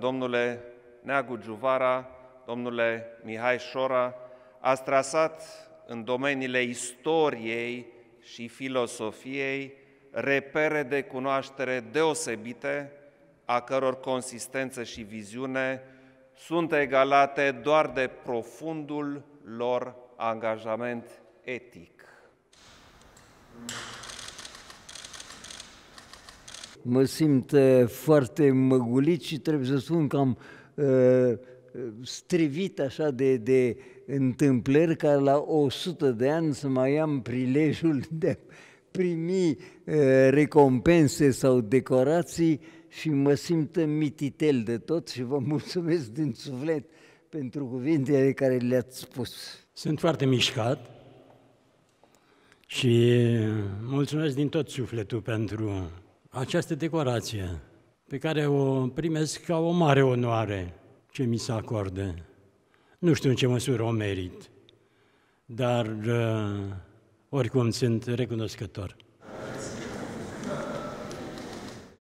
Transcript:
domnule Neagu Giuvara, domnule Mihai Șora, ați trasat în domeniile istoriei și filosofiei repere de cunoaștere deosebite, a căror consistență și viziune sunt egalate doar de profundul lor angajament etic. Thank you mă simt foarte măgulit și trebuie să spun că am strivit așa de, de întâmplări ca la 100 de ani să mai am prilejul de a primi recompense sau decorații și mă simt mititel de tot și vă mulțumesc din suflet pentru cuvintele care le-ați spus. Sunt foarte mișcat și mulțumesc din tot sufletul pentru această decorație, pe care o primesc ca o mare onoare ce mi se acordă. Nu știu în ce măsură o merit, dar uh, oricum sunt recunoscător.